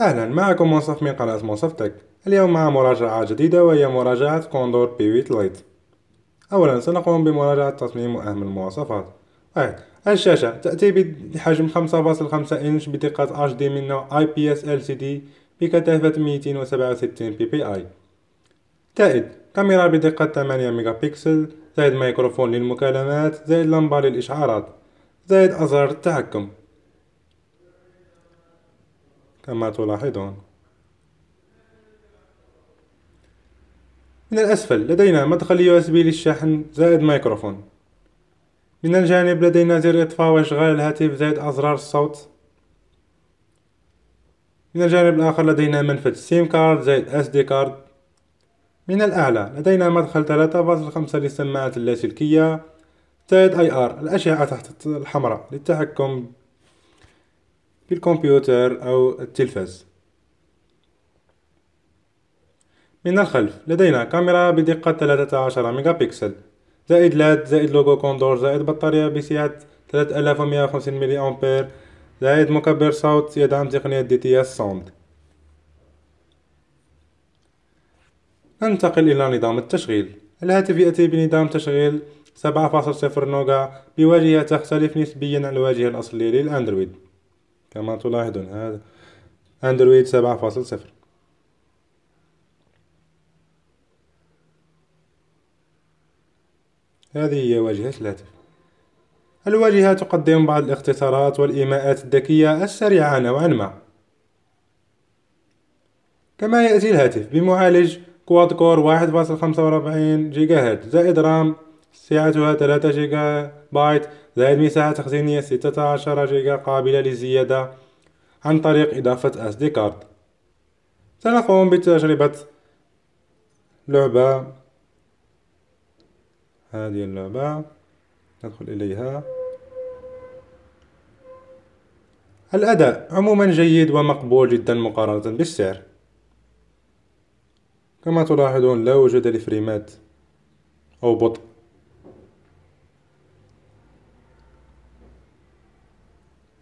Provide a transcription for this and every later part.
أهلا معكم منصف من قناة منصفتك اليوم مع مراجعة جديدة وهي مراجعة كوندور بي ويت لايت أولا سنقوم بمراجعة تصميم أهم المواصفات طيب، الشاشة تأتي بحجم 5.5 إنش بدقة HD من نوع IPS LCD بكثافة 267 ppi زائد كاميرا بدقة 8 ميجا بكسل زائد ميكروفون للمكالمات زائد لمبة للإشعارات زائد أزرار التحكم كما تلاحظون من الأسفل لدينا مدخل USB للشحن زائد مايكروفون من الجانب لدينا زر إطفاء وإشغال الهاتف زائد أزرار الصوت من الجانب الآخر لدينا منفذ سيم كارد زائد SD كارد من الأعلى لدينا مدخل 3.5 للسماعات اللاسلكية زائد اي ار الأشعة تحت الحمراء للتحكم بالكمبيوتر أو التلفاز من الخلف لدينا كاميرا بدقة 13 ميجا بيكسل زائد لاد زائد لوجو كوندور زائد بطارية بسعة 3150 ملي أمبير زائد مكبر صوت يدعم تقنية دي تي اس ساوند ننتقل إلى نظام التشغيل الهاتف يأتي بنظام تشغيل 7.0 نوغا بواجهة تختلف نسبيا عن الواجهة الأصلية للأندرويد كما تلاحظون هذا أندرويد سبعة فاصل صفر هذه هي واجهة الهاتف الواجهة تقدم بعض الاختصارات والإيماءات الذكية السريعة نوعا ما كما يأتي الهاتف بمعالج كواد كور 1.45 جيجاهرتز زائد رام سعتها 3 جيجا بايت زائد مساحة تخزينية 16 جيجا قابلة للزيادة عن طريق إضافة SD كارد سنقوم بتجربة لعبة هذه اللعبة ندخل إليها الأداء عموما جيد ومقبول جدا مقارنة بالسعر كما تلاحظون لا وجود لفريمات أو بطء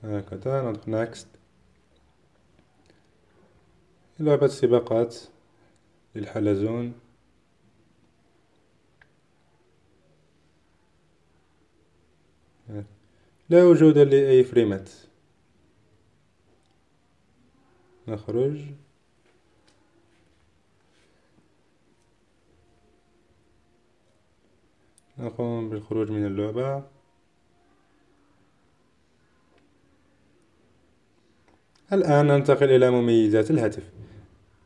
هكذا نضغط نكست لعبة سباقات للحلزون لا وجود لأي فريمات نخرج نقوم بالخروج من اللعبة الآن ننتقل إلى مميزات الهاتف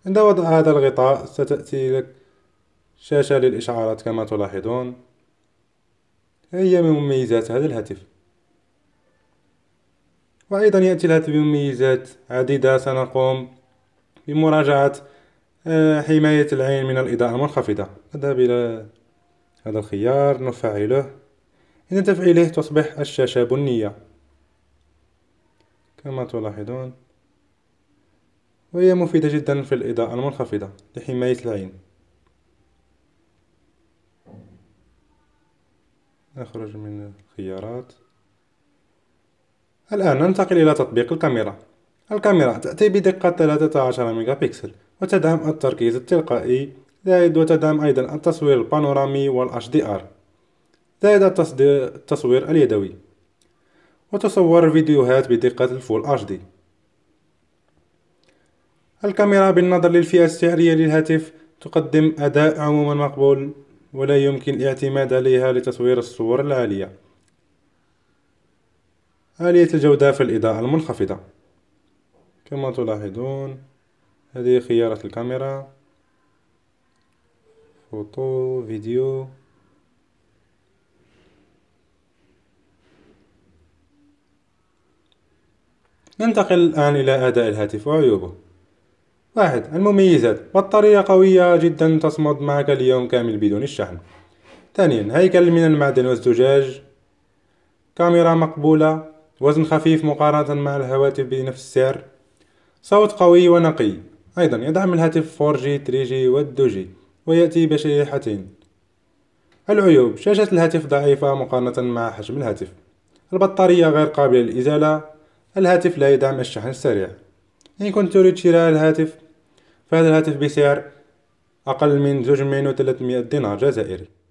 عند وضع هذا الغطاء ستأتي لك شاشة للإشعارات كما تلاحظون هي من مميزات هذا الهاتف وأيضا يأتي الهاتف بمميزات عديدة سنقوم بمراجعة آه، حماية العين من الإضاءة المنخفضة نذهب إلى هذا الخيار نفعله عند تفعيله تصبح الشاشة بنية كما تلاحظون وهي مفيدة جدا في الإضاءة المنخفضة لحماية العين نخرج من الخيارات الآن ننتقل إلى تطبيق الكاميرا الكاميرا تأتي بدقة 13 ميجا بكسل وتدعم التركيز التلقائي زائد وتدعم أيضا التصوير البانورامي والاتش دي ار زائد التصوير اليدوي وتصور الفيديوهات بدقة الفول اتش دي الكاميرا بالنظر للفئة السعرية للهاتف تقدم أداء عموما مقبول ولا يمكن الاعتماد عليها لتصوير الصور العالية عالية الجودة في الإضاءة المنخفضة كما تلاحظون هذه خيارات الكاميرا فوتو فيديو ننتقل الآن إلى أداء الهاتف وعيوبه واحد المميزات بطارية قوية جدا تصمد معك اليوم كامل بدون الشحن ثانيا هيكل من المعدن والزجاج كاميرا مقبولة وزن خفيف مقارنة مع الهواتف بنفس السعر صوت قوي ونقي أيضا يدعم الهاتف 4G 3G و 2G ويأتي بشريحتين العيوب شاشة الهاتف ضعيفة مقارنة مع حجم الهاتف البطارية غير قابلة للإزالة الهاتف لا يدعم الشحن السريع إن كنت تريد شراء الهاتف فهذا الهاتف بسعر أقل من 2300 دينار جزائري